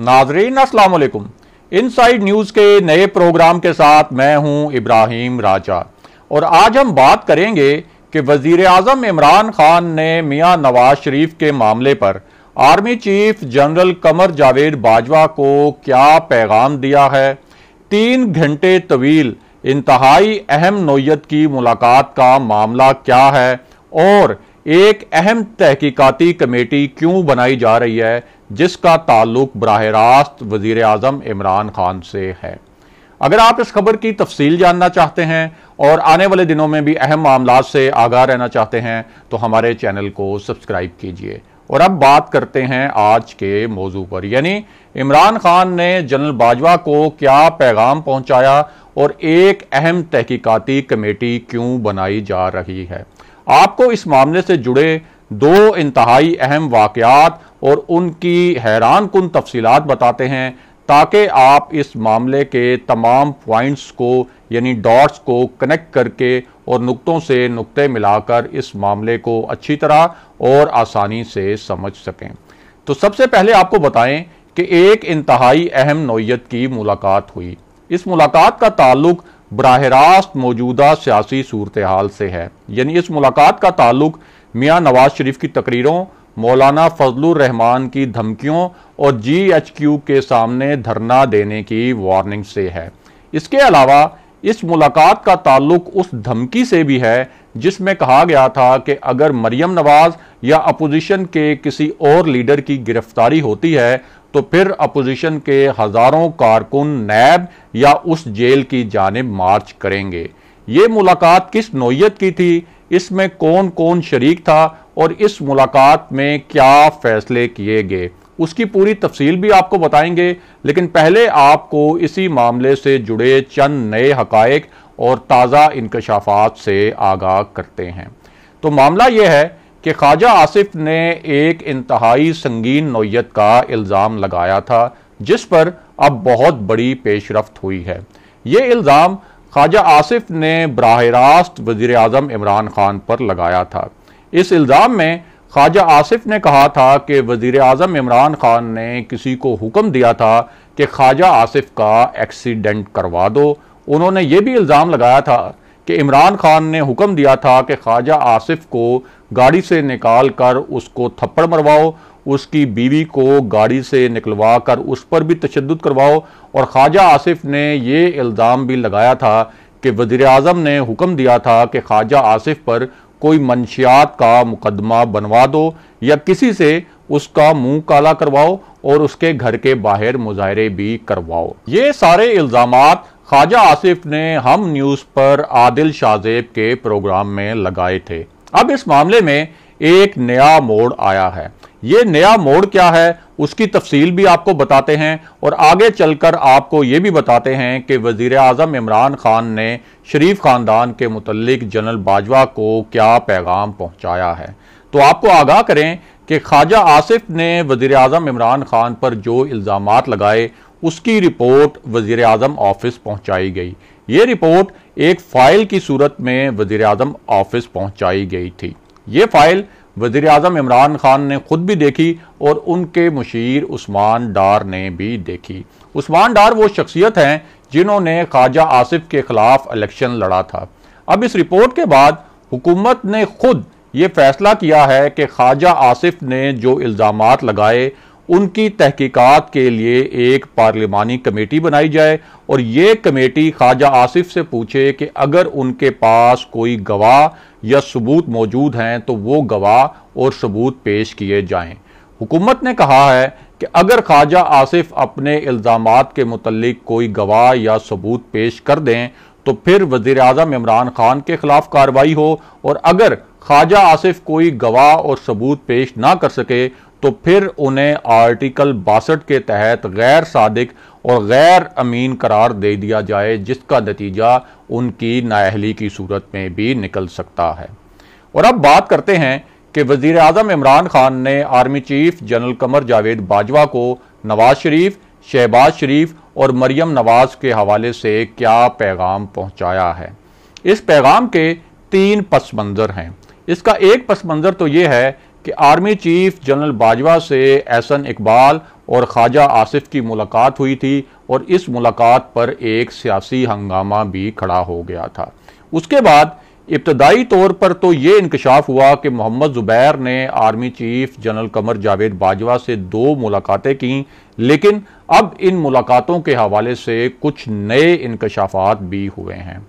नाजरीन असलकुम side news के नए प्रोग्राम के साथ मैं हूं इब्राहिम राजा और आज हम बात करेंगे कि वजीर अजम इमरान खान ने मियां नवाज शरीफ के मामले पर army chief general Qamar Javed Bajwa को क्या पैगाम दिया है तीन घंटे तवील इंतहाई अहम नोयत की मुलाकात का मामला क्या है और एक अहम तहकीकती कमेटी क्यों बनाई जा रही है जिसका ताल्लुक बरह रास्त वजीर अजम इमरान खान से है अगर आप इस खबर की तफसील जानना चाहते हैं और आने वाले दिनों में भी अहम मामला से आगाह रहना चाहते हैं तो हमारे चैनल को सब्सक्राइब कीजिए और अब बात करते हैं आज के मौजू पर यानी इमरान खान ने जनरल बाजवा को क्या पैगाम पहुंचाया और एक अहम तहकीकती कमेटी क्यों बनाई जा रही है आपको इस मामले से जुड़े दो इंतहाई अहम वाकयात और उनकी हैरान कन तफसीत बताते हैं ताकि आप इस मामले के तमाम पॉइंट्स को यानी डॉट्स को कनेक्ट करके और नुक्तों से नुक्ते मिलाकर इस मामले को अच्छी तरह और आसानी से समझ सकें तो सबसे पहले आपको बताएं कि एक इंतहाई अहम नोयत की मुलाकात हुई इस मुलाकात का ताल्लुक बरह रास्त मौजूदा सियासी सूरत हाल से है यानी इस मुलाकात का ताल्लुक मियाँ नवाज शरीफ की तकरीरों मौलाना फजलुर रहमान की धमकियों और जीएचक्यू के सामने धरना देने की वार्निंग से है इसके अलावा इस मुलाकात का ताल्लुक उस धमकी से भी है जिसमें कहा गया था कि अगर मरियम नवाज या अपोजिशन के किसी और लीडर की गिरफ्तारी होती है तो फिर अपोजिशन के हजारों कारकुन नैब या उस जेल की जानब मार्च करेंगे ये मुलाकात किस नोयत की थी इसमें कौन कौन शरीक था और इस मुलाकात में क्या फैसले किए गए उसकी पूरी तफसील भी आपको बताएंगे लेकिन पहले आपको इसी मामले से जुड़े चंद नए हकायक और ताज़ा इंकशाफात से आगाह करते हैं तो मामला यह है कि ख्वाजा आसिफ ने एक इंतहाई संगीन नोयत का इल्ज़ाम लगाया था जिस पर अब बहुत बड़ी पेशरफ हुई है ये इल्ज़ाम ख्वाजा आसिफ ने बरह रास्त वज़ी अजम इमरान खान पर लगाया था इस इल्ज़ाम में ख्वाजा आसिफ ने कहा था कि वजीर अजम इमरान खान ने किसी को हुक्म दिया था कि ख्वाजा आसिफ का एक्सीडेंट करवा दो उन्होंने ये भी इल्ज़ाम लगाया था कि इमरान खान ने हुक्म दिया था कि ख्वाजा आसिफ को गाड़ी से निकाल कर उसको थप्पड़ मरवाओ उसकी बीवी को गाड़ी से निकलवा कर उस पर भी तशद करवाओ और ख्वाजा आसिफ ने ये इल्ज़ाम भी लगाया था कि वजीर अजम ने हुक्म दिया था कि ख्वाजा आसिफ पर कोई मंशियात का मुकदमा बनवा दो या किसी से उसका मुंह काला करवाओ और उसके घर के बाहर मुजाहरे भी करवाओ ये सारे इल्जाम ख्वाजा आसिफ ने हम न्यूज पर आदिल शाहजेब के प्रोग्राम में लगाए थे अब इस मामले में एक नया मोड़ आया है ये नया मोड़ क्या है उसकी तफसील भी आपको बताते हैं और आगे चलकर आपको ये भी बताते हैं कि वज़ी अजम इमरान खान ने शरीफ ख़ानदान के मुतलक जनरल बाजवा को क्या पैगाम पहुँचाया है तो आपको आगाह करें कि ख्वाजा आसिफ ने वज़ी अजम इमरान खान पर जो इल्ज़ाम लगाए उसकी रिपोर्ट वज़ी अजम ऑफिस पहुँचाई गई ये रिपोर्ट एक फ़ाइल की सूरत में वजीर आजम ऑफिस पहुँचाई गई थी ये फाइल वजीर अजम इमरान खान ने खुद भी देखी और उनके मुशीर उस्मान डार ने भी देखी उस्मान डार वो शख्सियत हैं जिन्होंने ख्वाजा आसिफ के खिलाफ इलेक्शन लड़ा था अब इस रिपोर्ट के बाद हुकूमत ने खुद ये फैसला किया है कि ख्वाजा आसिफ ने जो इल्ज़ाम लगाए उनकी तहकीकात के लिए एक पार्लियामानी कमेटी बनाई जाए और ये कमेटी ख्वाजा आसिफ से पूछे कि अगर उनके पास कोई गवाह या सबूत मौजूद हैं तो वो गवाह और सबूत पेश किए जाएं। हुकूमत ने कहा है कि अगर ख्वाजा आसिफ अपने इल्ज़ाम के मतलब कोई गवाह या सबूत पेश कर दें तो फिर वजीर अजम इमरान खान के खिलाफ कार्रवाई हो और अगर ख्वाजा आसिफ कोई गवाह और सबूत पेश ना कर सके तो फिर उन्हें आर्टिकल बासठ के तहत गैर सादिक और गैर अमीन करार दे दिया जाए जिसका नतीजा उनकी नाहली की सूरत में भी निकल सकता है और अब बात करते हैं कि वजीर अजम इमरान खान ने army chief general Qamar Javed Bajwa को नवाज शरीफ शहबाज शरीफ और मरियम नवाज के हवाले से क्या पैगाम पहुंचाया है इस पैगाम के तीन पस मंज़र हैं इसका एक पस मंज़र तो ये है कि आर्मी चीफ जनरल बाजवा से एहसन इकबाल और ख्वाजा आसिफ की मुलाकात हुई थी और इस मुलाकात पर एक सियासी हंगामा भी खड़ा हो गया था उसके बाद इब्तदाई तौर पर तो ये इंकशाफ हुआ कि मोहम्मद ज़ुबैर ने army chief general Qamar Javed Bajwa से दो मुलाकातें की लेकिन अब इन मुलाकातों के हवाले से कुछ नए इंकशाफात भी हुए हैं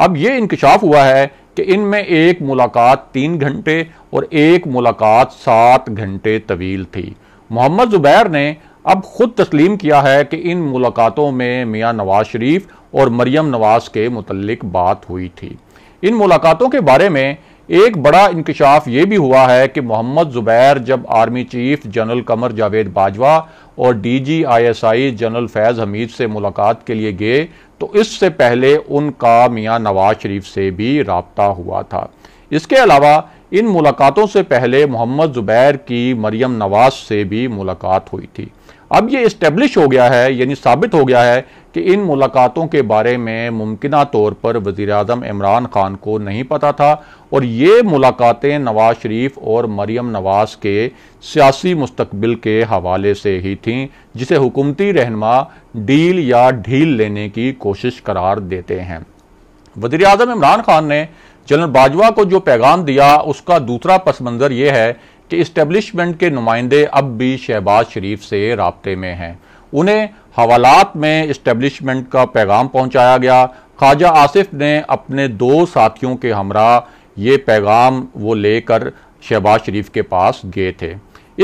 अब ये इंकशाफ हुआ है कि इनमें एक मुलाकात तीन घंटे और एक मुलाकात सात घंटे तवील थी मोहम्मद जुबैर ने अब खुद तस्लीम किया है कि इन मुलाकातों में मियाँ नवाज शरीफ और मरियम नवाज के मुतलक बात हुई थी इन मुलाकातों के बारे में एक बड़ा इंकशाफ ये भी हुआ है कि मोहम्मद जुबैर जब army chief general Qamar Javed Bajwa और डीजीआईएसआई जनरल फैज़ हमीद से मुलाकात के लिए गए तो इससे पहले उनका मियाँ नवाज शरीफ से भी रबता हुआ था इसके अलावा इन मुलाकातों से पहले मोहम्मद ज़ुबैर की मरियम नवाज से भी मुलाकात हुई थी अब ये इस्टेब्लिश हो गया है यानी साबित हो गया है कि इन मुलाकातों के बारे में मुमकिन तौर पर वज़ी अजम इमरान खान को नहीं पता था और ये मुलाकातें नवाज शरीफ और मरियम नवाज के सियासी मुस्तबिल के हवाले से ही थीं जिसे हुकूमती रहनमा डील या ढील लेने की कोशिश करार देते हैं वज़ी अजम इमरान खान ने जनरल बाजवा को जो पैगाम दिया उसका दूसरा पस मंज़र यह है कि इस्टेब्लिशमेंट के नुमाइंदे अब भी शहबाज शरीफ से रबते में हैं उन्हें हवालात में इस्टेब्लिशमेंट का पैगाम पहुँचाया गया ख्वाजा आसिफ ने अपने दो साथियों के हमरा ये पैगाम वो लेकर शहबाज शरीफ के पास गए थे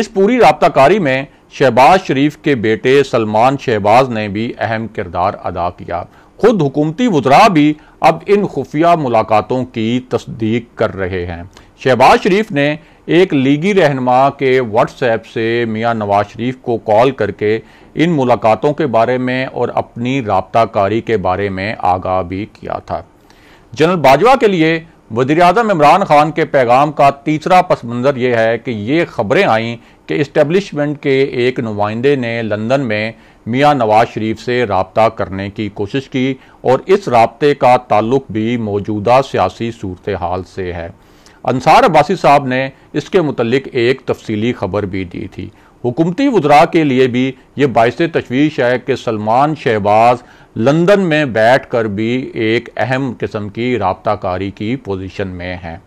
इस पूरी रबताकारी में शहबाज शरीफ के बेटे सलमान शहबाज ने भी अहम किरदार अदा किया खुद हुकूमती वजरा भी अब इन खुफिया मुलाकातों की तस्दीक कर रहे हैं शहबाज शरीफ ने एक लीगी रहनमा के व्हाट्सएप से मियां नवाज शरीफ को कॉल करके इन मुलाकातों के बारे में और अपनी रबताकारी के बारे में आगाह भी किया था जनरल बाजवा के लिए वजीर अजम इमरान खान के पैगाम का तीसरा पस मंज़र यह है कि ये खबरें आईं कि इस्टेबलिशमेंट के एक नुमाइंदे ने लंदन में मियां नवाज शरीफ से रबता करने की कोशिश की और इस रबते का ताल्लुक भी मौजूदा सियासी सूरत हाल से है अंसार अब्बासी साहब ने इसके मुतलिक एक तफसीली खबर भी दी थी हुकूमती वजरा के लिए भी ये बायस तशवीश है कि सलमान शहबाज लंदन में बैठ कर भी एक अहम किस्म की रबताकारी की पोजिशन में हैं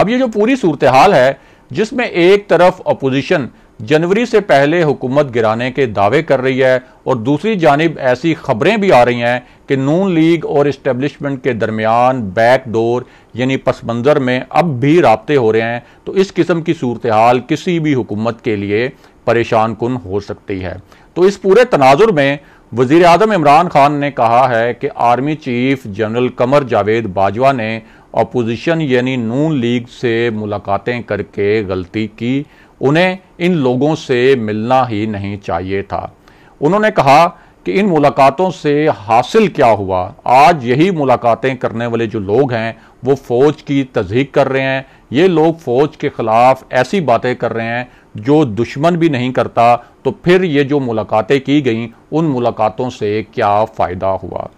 अब ये जो पूरी सूरत हाल है जिसमें एक तरफ अपोजिशन जनवरी से पहले हुकूमत गिराने के दावे कर रही है और दूसरी जानब ऐसी खबरें भी आ रही हैं कि नून लीग और इस्टेब्लिशमेंट के दरमियान बैक डोर यानी पस मंज़र में अब भी रबते हो रहे हैं तो इस किस्म की सूरत हाल किसी भी हुकूमत के लिए परेशान कन हो सकती है तो इस पूरे तनाजुर में वजीर अजम इमरान खान ने कहा है कि army chief general Qamar Javed Bajwa ने अपोजिशन यानी नून लीग से मुलाकातें करके गलती की उन्हें इन लोगों से मिलना ही नहीं चाहिए था उन्होंने कहा कि इन मुलाकातों से हासिल क्या हुआ आज यही मुलाकातें करने वाले जो लोग हैं वो फौज की तजहीक कर रहे हैं ये लोग फौज के खिलाफ ऐसी बातें कर रहे हैं जो दुश्मन भी नहीं करता तो फिर ये जो मुलाकातें की गईं उन मुलाकातों से क्या फ़ायदा हुआ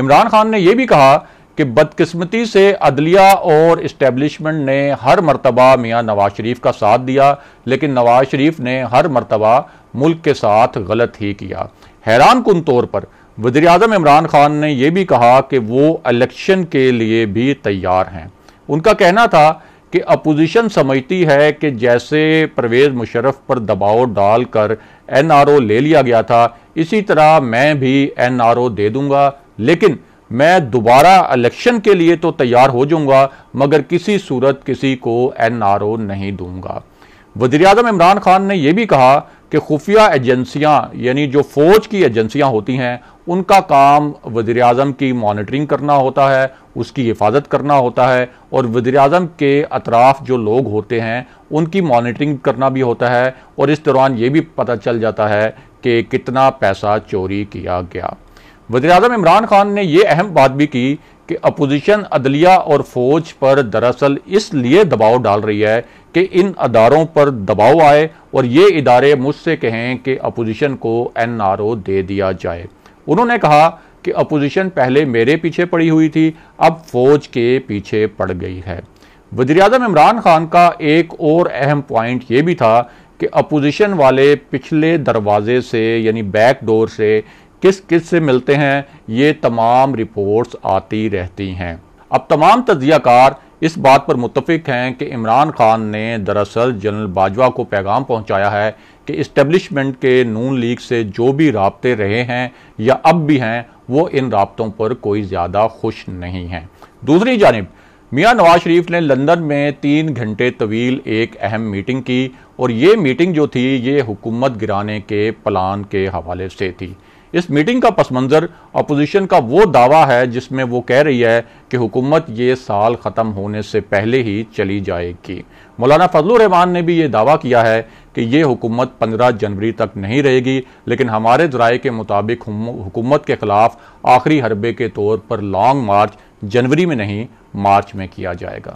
इमरान खान ने यह भी कहा कि बदकिस्मती से अदलिया और इस्टेबलिशमेंट ने हर मरतबा मियाँ नवाज शरीफ का साथ दिया लेकिन नवाज शरीफ ने हर मरतबा मुल्क के साथ गलत ही किया हैरान कन तौर पर वजर अजम इमरान खान ने यह भी कहा कि वो इलेक्शन के लिए भी तैयार हैं उनका कहना था कि अपोजिशन समझती है कि जैसे परवेज़ मुशर्रफ पर दबाव डालकर एन आर ओ ले लिया गया था इसी तरह मैं भी एन आर ओ दे दूंगा लेकिन मैं दोबारा इलेक्शन के लिए तो तैयार हो जाऊंगा मगर किसी सूरत किसी को एन आर ओ नहीं दूंगा वजीर अजम इमरान खान ने यह भी कहा कि खुफिया एजेंसियां यानी जो फौज की एजेंसियां होती हैं उनका काम वजीर अजम की मॉनिटरिंग करना होता है उसकी हिफाजत करना होता है और वजी अजम के अतराफ जो लोग होते हैं उनकी मॉनिटरिंग करना भी होता है और इस दौरान ये भी पता चल जाता है कि कितना पैसा चोरी किया गया वजी अजम इमरान खान ने यह अहम बात भी की कि अपोजिशन अदलिया और फौज पर दरअसल इसलिए दबाव डाल रही है कि इन अदारों पर दबाव आए और ये इदारे मुझसे कहें कि अपोजिशन को एन आर ओ दे दिया जाए उन्होंने कहा कि अपोजिशन पहले मेरे पीछे पड़ी हुई थी अब फौज के पीछे पड़ गई है वजी अजम इमरान खान का एक और अहम पॉइंट ये भी था कि अपोजिशन वाले पिछले दरवाजे से यानी बैक डोर से किस किस से मिलते हैं ये तमाम रिपोर्ट्स आती रहती हैं अब तमाम तजियाकार इस बात पर मुतफिक हैं कि इमरान खान ने दरअसल जनरल बाजवा को पैगाम पहुंचाया है कि इस्टेब्लिशमेंट के नून लीग से जो भी रबते रहे हैं या अब भी हैं वो इन रबतों पर कोई ज़्यादा खुश नहीं हैं दूसरी जानब मियाँ नवाज शरीफ ने लंदन में तीन घंटे तवील एक अहम मीटिंग की और ये मीटिंग जो थी ये हुकूमत गिराने के प्लान के हवाले से थी इस मीटिंग का पस मंज़र अपोजिशन का वो दावा है जिसमें वो कह रही है कि हुकूमत ये साल ख़त्म होने से पहले ही चली जाएगी मौलाना फजल रहमान ने भी ये दावा किया है कि ये हुकूमत 15 जनवरी तक नहीं रहेगी लेकिन हमारे जराए के मुताबिक हुकूमत के ख़िलाफ़ आखिरी हरबे के तौर पर लॉन्ग मार्च जनवरी में नहीं मार्च में किया जाएगा